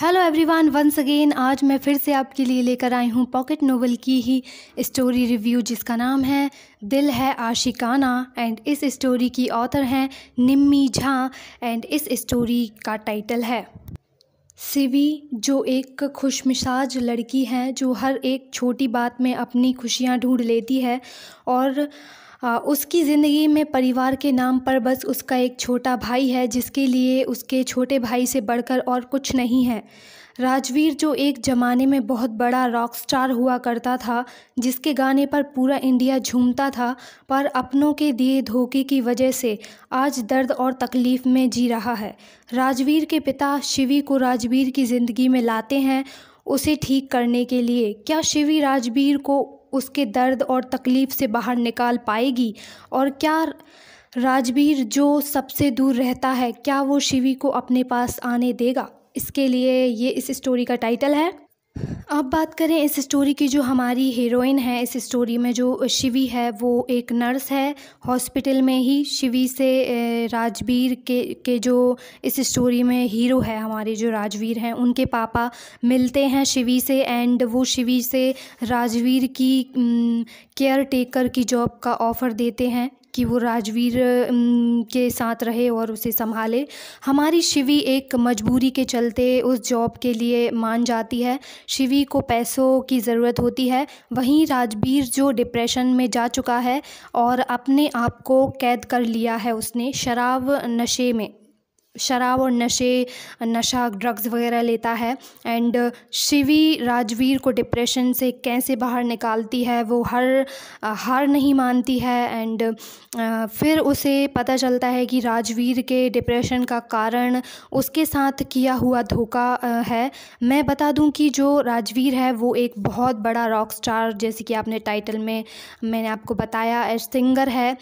hello everyone once again आज मैं फिर से आपके लिए लेकर आई हूँ पॉकेट नोवेल की ही स्टोरी रिव्यू जिसका नाम है दिल है आशिकाना एंड इस स्टोरी की ऑथर हैं निम्मी झा एंड इस स्टोरी का टाइटल है सिवी जो एक खुशमिजाज लड़की है जो हर एक छोटी बात में अपनी खुशियाँ ढूंढ लेती है और उसकी ज़िंदगी में परिवार के नाम पर बस उसका एक छोटा भाई है जिसके लिए उसके छोटे भाई से बढ़कर और कुछ नहीं है राजवीर जो एक ज़माने में बहुत बड़ा रॉक स्टार हुआ करता था जिसके गाने पर पूरा इंडिया झूमता था पर अपनों के दिए धोखे की वजह से आज दर्द और तकलीफ़ में जी रहा है राजवीर के पिता शिवी को राजवीर की ज़िंदगी में लाते हैं उसे ठीक करने के लिए क्या शिवी राजवीर को उसके दर्द और तकलीफ़ से बाहर निकाल पाएगी और क्या राजवीर जो सबसे दूर रहता है क्या वो शिवी को अपने पास आने देगा इसके लिए ये इस स्टोरी का टाइटल है अब बात करें इस स्टोरी की जो हमारी हीरोइन है इस स्टोरी में जो शिवी है वो एक नर्स है हॉस्पिटल में ही शिवी से राजवीर के के जो इस स्टोरी में हीरो है हमारे जो राजवीर हैं उनके पापा मिलते हैं शिवी से एंड वो शिवी से राजवीर की केयर टेकर की जॉब का ऑफ़र देते हैं कि वो राजवीर के साथ रहे और उसे संभाले हमारी शिवी एक मजबूरी के चलते उस जॉब के लिए मान जाती है शिवी को पैसों की ज़रूरत होती है वहीं राजवीर जो डिप्रेशन में जा चुका है और अपने आप को कैद कर लिया है उसने शराब नशे में शराब और नशे नशा ड्रग्स वगैरह लेता है एंड शिवी राजवीर को डिप्रेशन से कैसे बाहर निकालती है वो हर हार नहीं मानती है एंड फिर उसे पता चलता है कि राजवीर के डिप्रेशन का कारण उसके साथ किया हुआ धोखा है मैं बता दूं कि जो राजवीर है वो एक बहुत बड़ा रॉक स्टार जैसे कि आपने टाइटल में मैंने आपको बताया सिंगर है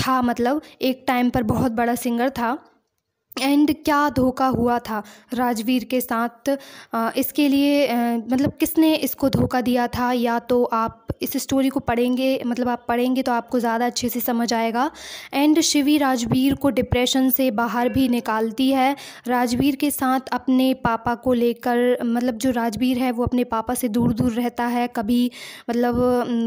था मतलब एक टाइम पर बहुत बड़ा सिंगर था एंड क्या धोखा हुआ था राजवीर के साथ इसके लिए मतलब किसने इसको धोखा दिया था या तो आप इस स्टोरी को पढ़ेंगे मतलब आप पढ़ेंगे तो आपको ज़्यादा अच्छे से समझ आएगा एंड शिवी राजवीर को डिप्रेशन से बाहर भी निकालती है राजवीर के साथ अपने पापा को लेकर मतलब जो राजवीर है वो अपने पापा से दूर दूर रहता है कभी मतलब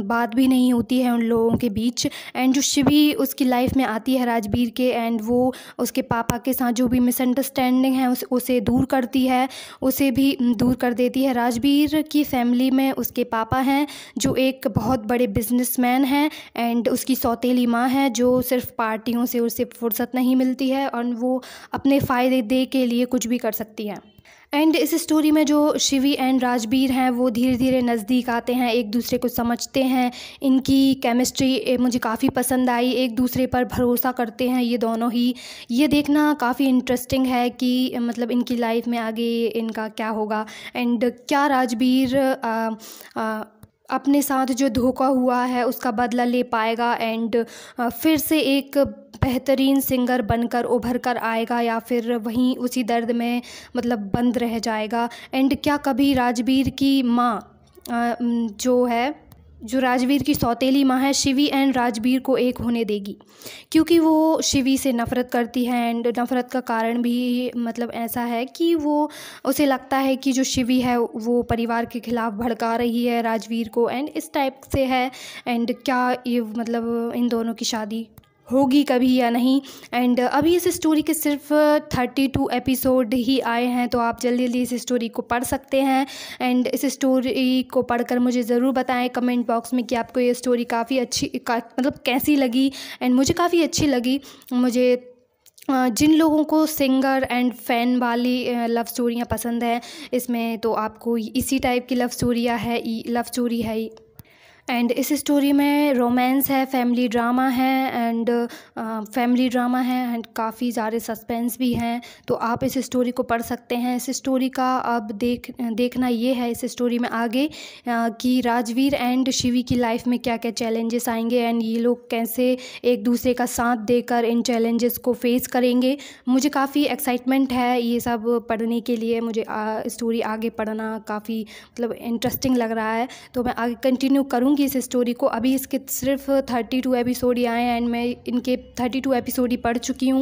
बात भी नहीं होती है उन लोगों के बीच एंड जो शिवी उसकी लाइफ में आती है राजवीर के एंड वो उसके पापा के साथ जो भी मिसअंडरस्टैंडिंग है उस, उसे दूर करती है उसे भी दूर कर देती है राजवीर की फैमिली में उसके पापा हैं जो एक बहुत बड़े बिजनेसमैन हैं एंड उसकी सौतेली माँ है जो सिर्फ पार्टियों से उसे फुर्सत नहीं मिलती है और वो अपने फ़ायदे दे के लिए कुछ भी कर सकती है एंड इस स्टोरी में जो शिवी एंड राजबीर हैं वो धीरे धीरे नज़दीक आते हैं एक दूसरे को समझते हैं इनकी केमिस्ट्री मुझे काफ़ी पसंद आई एक दूसरे पर भरोसा करते हैं ये दोनों ही ये देखना काफ़ी इंटरेस्टिंग है कि मतलब इनकी लाइफ में आगे इनका क्या होगा एंड क्या राजबीर आ, आ, अपने साथ जो धोखा हुआ है उसका बदला ले पाएगा एंड फिर से एक बेहतरीन सिंगर बनकर उभर कर आएगा या फिर वहीं उसी दर्द में मतलब बंद रह जाएगा एंड क्या कभी राजबीर की माँ जो है जो राजवीर की सौतेली माँ है शिवी एंड राजवीर को एक होने देगी क्योंकि वो शिवी से नफ़रत करती है एंड नफ़रत का कारण भी मतलब ऐसा है कि वो उसे लगता है कि जो शिवी है वो परिवार के खिलाफ भड़का रही है राजवीर को एंड इस टाइप से है एंड क्या ये मतलब इन दोनों की शादी होगी कभी या नहीं एंड uh, अभी इस स्टोरी के सिर्फ थर्टी टू एपिसोड ही आए हैं तो आप जल्दी जल्दी इस स्टोरी को पढ़ सकते हैं एंड इस स्टोरी को पढ़कर मुझे ज़रूर बताएं कमेंट बॉक्स में कि आपको ये स्टोरी काफ़ी अच्छी का, मतलब कैसी लगी एंड मुझे काफ़ी अच्छी लगी मुझे uh, जिन लोगों को सिंगर एंड फैन वाली लव uh, स्टोरियाँ पसंद हैं इसमें तो आपको इसी टाइप की लव स्टोरियाँ है लव स्टोरी है एंड इस स्टोरी में रोमांस है फैमिली ड्रामा है एंड फैमिली ड्रामा है एंड काफ़ी सारे सस्पेंस भी हैं तो आप इस स्टोरी को पढ़ सकते हैं इस स्टोरी का अब देख देखना ये है इस स्टोरी में आगे uh, कि राजवीर एंड शिवी की लाइफ में क्या क्या चैलेंजेस आएंगे एंड ये लोग कैसे एक दूसरे का साथ देकर इन चैलेंजेस को फेस करेंगे मुझे काफ़ी एक्साइटमेंट है ये सब पढ़ने के लिए मुझे स्टोरी uh, आगे पढ़ना काफ़ी मतलब इंटरेस्टिंग लग रहा है तो मैं आगे कंटिन्यू करूँ बताऊँगी इस स्टोरी को अभी इसके सिर्फ थर्टी टू एपिसोड ही आए हैं एंड मैं इनके थर्टी टू एपिसोड ही पढ़ चुकी हूँ